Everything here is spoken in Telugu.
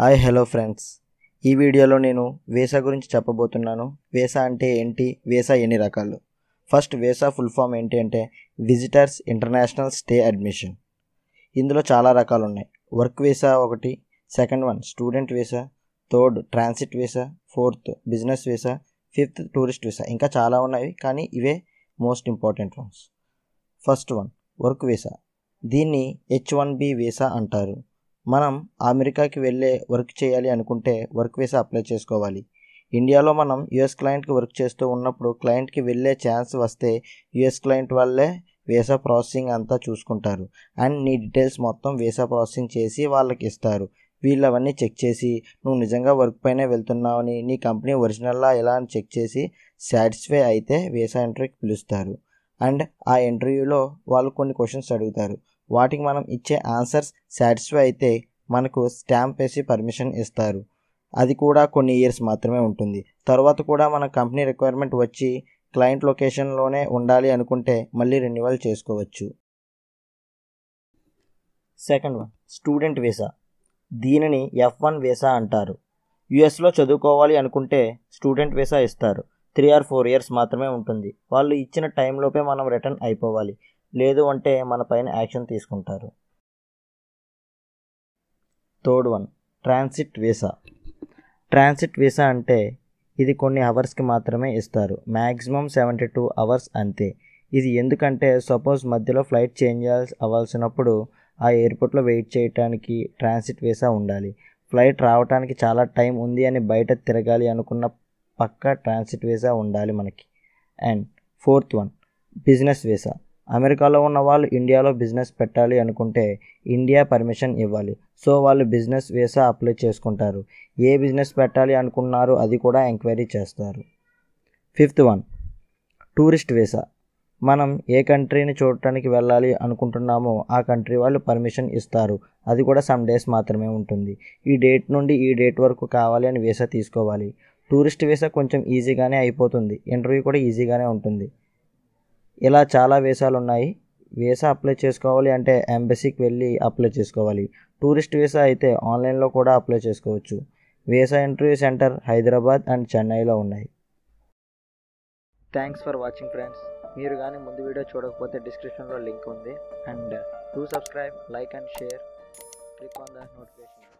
హాయ్ హలో ఫ్రెండ్స్ ఈ వీడియోలో నేను వేసా గురించి చెప్పబోతున్నాను వేసా అంటే ఏంటి వేసా ఎన్ని రకాలు ఫస్ట్ వేసా ఫుల్ ఫామ్ ఏంటి అంటే విజిటర్స్ ఇంటర్నేషనల్ స్టే అడ్మిషన్ ఇందులో చాలా రకాలు ఉన్నాయి వర్క్ వీసా ఒకటి second one student visa third transit visa fourth business visa fifth tourist visa ఇంకా చాలా ఉన్నాయి కానీ ఇవే most important ones first one work visa దీన్ని హెచ్ వన్ బి వీసా అంటారు మనం అమెరికాకి వెళ్ళే వర్క్ చేయాలి అనుకుంటే వర్క్ వీసా అప్లై చేసుకోవాలి ఇండియాలో మనం యుఎస్ క్లయింట్కి వర్క్ చేస్తూ ఉన్నప్పుడు క్లయింట్కి వెళ్ళే ఛాన్స్ వస్తే యుఎస్ క్లయింట్ వాళ్ళే వీసా ప్రాసెసింగ్ అంతా చూసుకుంటారు అండ్ నీ డీటెయిల్స్ మొత్తం వీసా ప్రాసెసింగ్ చేసి వాళ్ళకి ఇస్తారు వీళ్ళు అవన్నీ చెక్ చేసి నువ్వు నిజంగా వర్క్ పైనే వెళ్తున్నావని నీ కంపెనీ ఒరిజినల్లా ఎలా అని చెక్ చేసి సాటిస్ఫై అయితే వీసా ఇంటర్వ్యూకి పిలుస్తారు అండ్ ఆ ఇంటర్వ్యూలో వాళ్ళు కొన్ని క్వశ్చన్స్ అడుగుతారు వాటికి మనం ఇచ్చే ఆన్సర్స్ సాటిస్ఫై అయితే మనకు స్టాంప్ వేసి పర్మిషన్ ఇస్తారు అది కూడా కొన్ని ఇయర్స్ మాత్రమే ఉంటుంది తర్వాత కూడా మన కంపెనీ రిక్వైర్మెంట్ వచ్చి క్లయింట్ లొకేషన్లోనే ఉండాలి అనుకుంటే మళ్ళీ రెన్యువల్ చేసుకోవచ్చు సెకండ్ వన్ స్టూడెంట్ వీసా దీనిని ఎఫ్ వన్ వీసా అంటారు యుఎస్లో చదువుకోవాలి అనుకుంటే స్టూడెంట్ వీసా ఇస్తారు త్రీ ఆర్ ఫోర్ ఇయర్స్ మాత్రమే ఉంటుంది వాళ్ళు ఇచ్చిన టైంలోపే మనం రిటర్న్ అయిపోవాలి లేదు అంటే మన పైన యాక్షన్ తీసుకుంటారు third one transit visa transit visa అంటే ఇది కొన్ని అవర్స్కి మాత్రమే ఇస్తారు మ్యాక్సిమం సెవెంటీ టూ అవర్స్ అంతే ఇది ఎందుకంటే సపోజ్ మధ్యలో ఫ్లైట్ చేంజ్ చేయాల్సి అవ్వాల్సినప్పుడు ఆ ఎయిర్పోర్ట్లో వెయిట్ చేయడానికి ట్రాన్సిట్ వీసా ఉండాలి ఫ్లైట్ రావడానికి చాలా టైం ఉంది అని బయట తిరగాలి అనుకున్న పక్క ట్రాన్సిట్ వీసా ఉండాలి మనకి and fourth one business visa అమెరికాలో ఉన్న వాళ్ళు ఇండియాలో బిజినెస్ పెట్టాలి అనుకుంటే ఇండియా పర్మిషన్ ఇవ్వాలి సో వాళ్ళు బిజినెస్ వీసా అప్లై చేసుకుంటారు ఏ బిజినెస్ పెట్టాలి అనుకున్నారు అది కూడా ఎంక్వైరీ చేస్తారు ఫిఫ్త్ వన్ టూరిస్ట్ వీసా మనం ఏ కంట్రీని చూడటానికి వెళ్ళాలి అనుకుంటున్నామో ఆ కంట్రీ వాళ్ళు పర్మిషన్ ఇస్తారు అది కూడా సమ్ డేస్ మాత్రమే ఉంటుంది ఈ డేట్ నుండి ఈ డేట్ వరకు కావాలి అని వీసా తీసుకోవాలి టూరిస్ట్ వీసా కొంచెం ఈజీగానే అయిపోతుంది ఇంటర్వ్యూ కూడా ఈజీగానే ఉంటుంది ఇలా చాలా వేసాలు ఉన్నాయి వీసా అప్లై చేసుకోవాలి అంటే ఎంబసీకి వెళ్ళి అప్లై చేసుకోవాలి టూరిస్ట్ వీసా అయితే ఆన్లైన్లో కూడా అప్లై చేసుకోవచ్చు visa interview centre Hyderabad and చెన్నైలో ఉన్నాయి థ్యాంక్స్ ఫర్ వాచింగ్ ఫ్రెండ్స్ మీరు కానీ ముందు వీడియో చూడకపోతే డిస్క్రిప్షన్లో లింక్ ఉంది and to subscribe like and share click on the notification